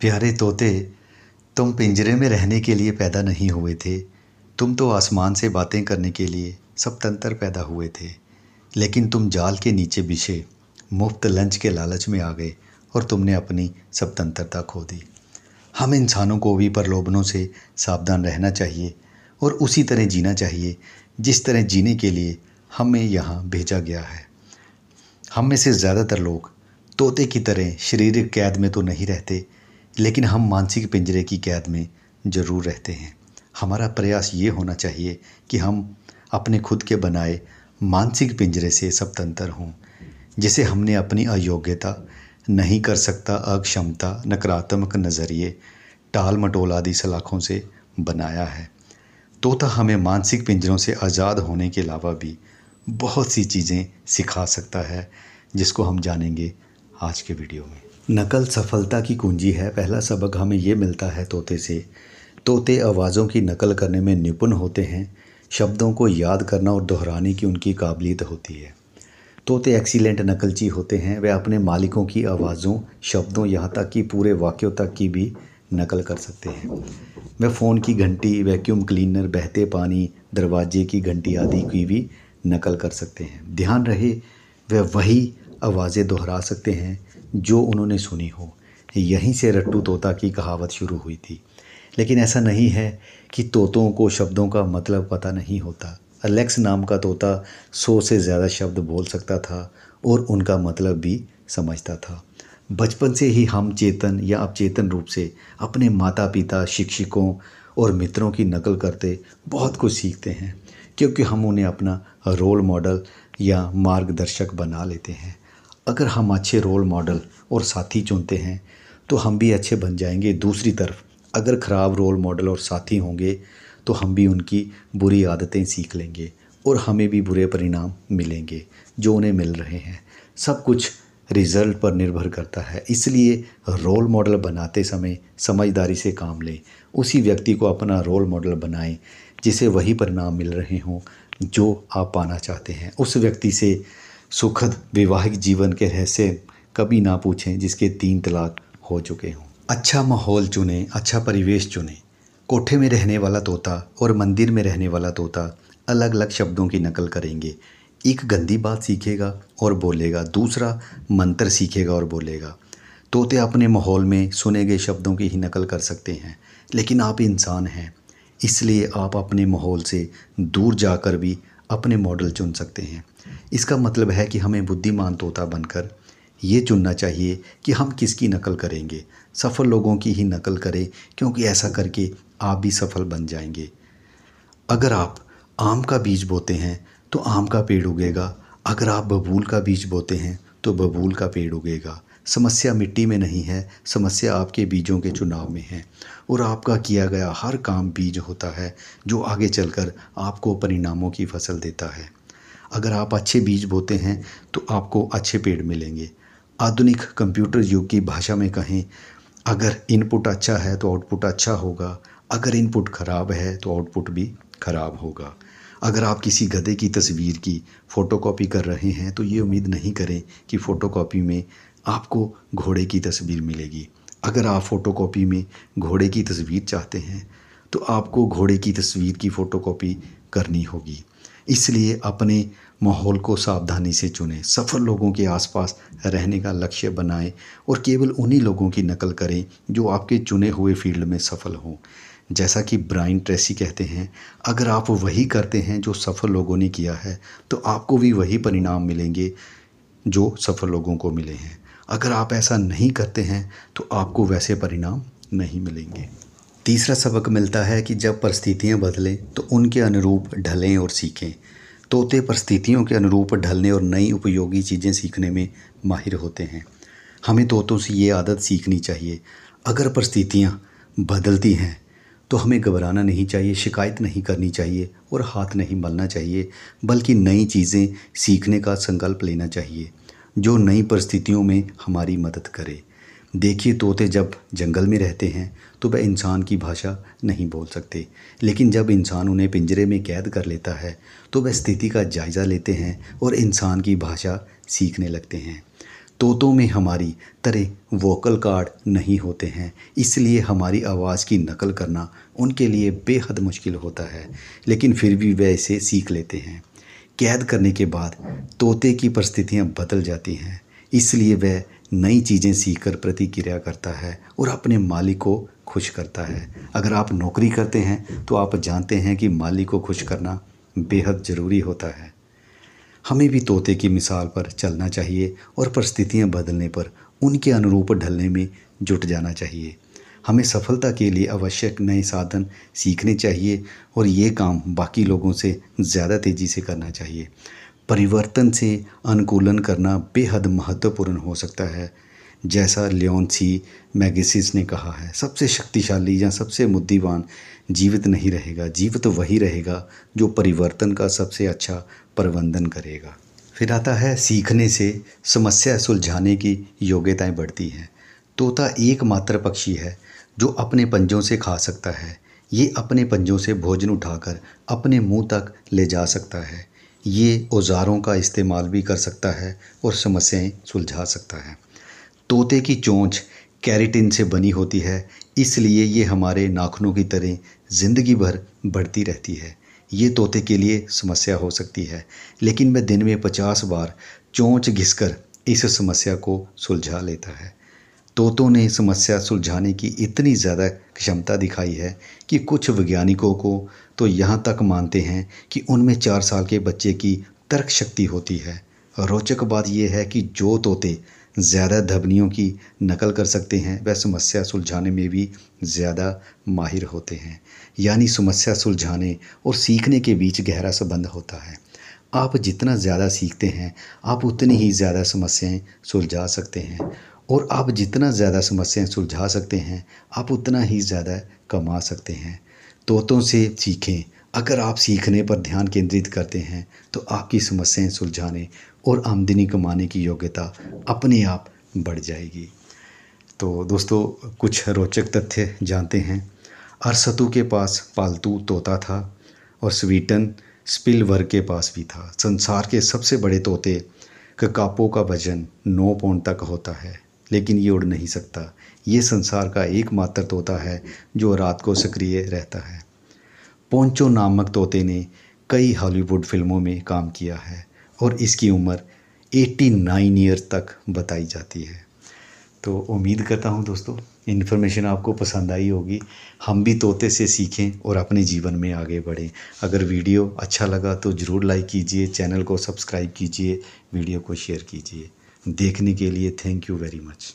प्यारे तोते तुम पिंजरे में रहने के लिए पैदा नहीं हुए थे तुम तो आसमान से बातें करने के लिए स्वतंत्र पैदा हुए थे लेकिन तुम जाल के नीचे बिछे मुफ्त लंच के लालच में आ गए और तुमने अपनी स्वतंत्रता खो दी हम इंसानों को भी प्रलोभनों से सावधान रहना चाहिए और उसी तरह जीना चाहिए जिस तरह जीने के लिए हमें यहाँ भेजा गया है हम में से ज़्यादातर लोग तोते की तरह शरीरिक कैद में तो नहीं रहते लेकिन हम मानसिक पिंजरे की कैद में ज़रूर रहते हैं हमारा प्रयास ये होना चाहिए कि हम अपने खुद के बनाए मानसिक पिंजरे से स्वतंत्र हों जिसे हमने अपनी अयोग्यता नहीं कर सकता अक्षमता नकारात्मक नज़रिए टाल मटोल आदि सलाखों से बनाया है तोता हमें मानसिक पिंजरों से आज़ाद होने के अलावा भी बहुत सी चीज़ें सिखा सकता है जिसको हम जानेंगे आज के वीडियो में नकल सफलता की कुंजी है पहला सबक हमें ये मिलता है तोते से तोते आवाज़ों की नकल करने में निपुण होते हैं शब्दों को याद करना और दोहराने की उनकी काबिलियत होती है तोते एक्सीलेंट नकलची होते हैं वे अपने मालिकों की आवाज़ों शब्दों यहाँ तक कि पूरे वाक्यों तक की भी नकल कर सकते हैं वे फ़ोन की घंटी वैक्यूम क्लीनर बहते पानी दरवाजे की घंटी आदि की भी नकल कर सकते हैं ध्यान रहे वे वही आवाज़ें दोहरा सकते हैं जो उन्होंने सुनी हो यहीं से रट्टू तोता की कहावत शुरू हुई थी लेकिन ऐसा नहीं है कि तोतों को शब्दों का मतलब पता नहीं होता अलेक्स नाम का तोता सौ से ज़्यादा शब्द बोल सकता था और उनका मतलब भी समझता था बचपन से ही हम चेतन या अपचेतन रूप से अपने माता पिता शिक्षकों और मित्रों की नकल करते बहुत कुछ सीखते हैं क्योंकि हम उन्हें अपना रोल मॉडल या मार्गदर्शक बना लेते हैं अगर हम अच्छे रोल मॉडल और साथी चुनते हैं तो हम भी अच्छे बन जाएंगे दूसरी तरफ अगर ख़राब रोल मॉडल और साथी होंगे तो हम भी उनकी बुरी आदतें सीख लेंगे और हमें भी बुरे परिणाम मिलेंगे जो उन्हें मिल रहे हैं सब कुछ रिज़ल्ट पर निर्भर करता है इसलिए रोल मॉडल बनाते समय समझदारी से काम लें उसी व्यक्ति को अपना रोल मॉडल बनाएं जिसे वही परिणाम मिल रहे हों जो आप पाना चाहते हैं उस व्यक्ति से सुखद विवाहिक जीवन के रहस्य कभी ना पूछें जिसके तीन तलाक हो चुके हों अच्छा माहौल चुने अच्छा परिवेश चुने कोठे में रहने वाला तोता और मंदिर में रहने वाला तोता अलग अलग शब्दों की नकल करेंगे एक गंदी बात सीखेगा और बोलेगा दूसरा मंत्र सीखेगा और बोलेगा तोते अपने माहौल में सुने गए शब्दों की ही नकल कर सकते हैं लेकिन आप इंसान हैं इसलिए आप अपने माहौल से दूर जाकर भी अपने मॉडल चुन सकते हैं इसका मतलब है कि हमें बुद्धिमान तोता बनकर ये चुनना चाहिए कि हम किसकी नकल करेंगे सफल लोगों की ही नकल करें क्योंकि ऐसा करके आप भी सफल बन जाएंगे अगर आप आम का बीज बोते हैं तो आम का पेड़ उगेगा अगर आप बबूल का बीज बोते हैं तो बबूल का पेड़ उगेगा समस्या मिट्टी में नहीं है समस्या आपके बीजों के चुनाव में है और आपका किया गया हर काम बीज होता है जो आगे चलकर आपको परिणामों की फसल देता है अगर आप अच्छे बीज बोते हैं तो आपको अच्छे पेड़ मिलेंगे आधुनिक कंप्यूटर युग की भाषा में कहें अगर इनपुट अच्छा है तो आउटपुट अच्छा होगा अगर इनपुट ख़राब है तो आउटपुट भी ख़राब होगा अगर आप किसी गधे की तस्वीर की फ़ोटोकॉपी कर रहे हैं तो ये उम्मीद नहीं करें कि फ़ोटोकॉपी में आपको घोड़े की तस्वीर मिलेगी अगर आप फ़ोटोकॉपी में घोड़े की तस्वीर चाहते हैं तो आपको घोड़े की तस्वीर की फ़ोटोकॉपी करनी होगी इसलिए अपने माहौल को सावधानी से चुनें सफल लोगों के आसपास रहने का लक्ष्य बनाएं और केवल उन्हीं लोगों की नकल करें जो आपके चुने हुए फील्ड में सफल हों जैसा कि ब्राइन ट्रेसी कहते हैं अगर आप वही करते हैं जो सफल लोगों ने किया है तो आपको भी वही परिणाम मिलेंगे जो सफल लोगों को मिले हैं अगर आप ऐसा नहीं करते हैं तो आपको वैसे परिणाम नहीं मिलेंगे तीसरा सबक मिलता है कि जब परिस्थितियाँ बदलें तो उनके अनुरूप ढलें और सीखें तोते परिस्थितियों के अनुरूप ढलने और नई उपयोगी चीज़ें सीखने में माहिर होते हैं हमें तोतों से ये आदत सीखनी चाहिए अगर परिस्थितियाँ बदलती हैं तो हमें घबराना नहीं चाहिए शिकायत नहीं करनी चाहिए और हाथ नहीं मलना चाहिए बल्कि नई चीज़ें सीखने का संकल्प लेना चाहिए जो नई परिस्थितियों में हमारी मदद करे देखिए तोते जब जंगल में रहते हैं तो वह इंसान की भाषा नहीं बोल सकते लेकिन जब इंसान उन्हें पिंजरे में कैद कर लेता है तो वह स्थिति का जायज़ा लेते हैं और इंसान की भाषा सीखने लगते हैं तोतों में हमारी तरह वोकल कार्ड नहीं होते हैं इसलिए हमारी आवाज़ की नकल करना उनके लिए बेहद मुश्किल होता है लेकिन फिर भी वह इसे सीख लेते हैं कैद करने के बाद तोते की परिस्थितियाँ बदल जाती हैं इसलिए वह नई चीज़ें सीखकर प्रतिक्रिया करता है और अपने मालिक को खुश करता है अगर आप नौकरी करते हैं तो आप जानते हैं कि मालिक को खुश करना बेहद ज़रूरी होता है हमें भी तोते की मिसाल पर चलना चाहिए और परिस्थितियाँ बदलने पर उनके अनुरूप ढलने में जुट जाना चाहिए हमें सफलता के लिए आवश्यक नए साधन सीखने चाहिए और ये काम बाकी लोगों से ज़्यादा तेज़ी से करना चाहिए परिवर्तन से अनुकूलन करना बेहद महत्वपूर्ण हो सकता है जैसा लियोनसी मैगसिस ने कहा है सबसे शक्तिशाली या सबसे बुद्धिवान जीवित नहीं रहेगा जीवित वही रहेगा जो परिवर्तन का सबसे अच्छा प्रबंधन करेगा फिर आता है सीखने से समस्या सुलझाने की योग्यताएं बढ़ती हैं तोता एकमात्र पक्षी है जो अपने पंजों से खा सकता है ये अपने पंजों से भोजन उठाकर अपने मुंह तक ले जा सकता है ये औजारों का इस्तेमाल भी कर सकता है और समस्याएं सुलझा सकता है तोते की चोंच कैरेटिन से बनी होती है इसलिए ये हमारे नाखूनों की तरह ज़िंदगी भर बढ़ती रहती है ये तोते के लिए समस्या हो सकती है लेकिन मैं दिन में पचास बार चोंच घिसकर इस समस्या को सुलझा लेता है तोतों ने समस्या सुलझाने की इतनी ज़्यादा क्षमता दिखाई है कि कुछ वैज्ञानिकों को तो यहाँ तक मानते हैं कि उनमें चार साल के बच्चे की तर्क शक्ति होती है रोचक बात यह है कि जो तोते ज़्यादा धबनियों की नकल कर सकते हैं वह समस्या सुलझाने में भी ज़्यादा माहिर होते हैं यानी समस्या सुलझाने और सीखने के बीच गहरा संबंध होता है आप जितना ज़्यादा सीखते हैं आप उतनी ही ज़्यादा समस्याएं सुलझा सकते हैं और आप जितना ज़्यादा समस्याएं सुलझा सकते हैं आप उतना ही ज़्यादा कमा सकते हैं तोतों से सीखें अगर आप सीखने पर ध्यान केंद्रित करते हैं तो आपकी समस्याएं सुलझाने और आमदनी कमाने की योग्यता अपने आप बढ़ जाएगी तो दोस्तों कुछ रोचक तथ्य जानते हैं अरसतु के पास पालतू तोता था और स्वीटन स्पिलवर के पास भी था संसार के सबसे बड़े तोते ककापों का वजन नौ पौंड तक होता है लेकिन ये उड़ नहीं सकता ये संसार का एकमात्र तोता है जो रात को सक्रिय रहता है पोंचो नामक तोते ने कई हॉलीवुड फिल्मों में काम किया है और इसकी उम्र 89 ईयर तक बताई जाती है तो उम्मीद करता हूँ दोस्तों इन्फॉर्मेशन आपको पसंद आई होगी हम भी तोते से सीखें और अपने जीवन में आगे बढ़ें अगर वीडियो अच्छा लगा तो ज़रूर लाइक कीजिए चैनल को सब्सक्राइब कीजिए वीडियो को शेयर कीजिए देखने के लिए थैंक यू वेरी मच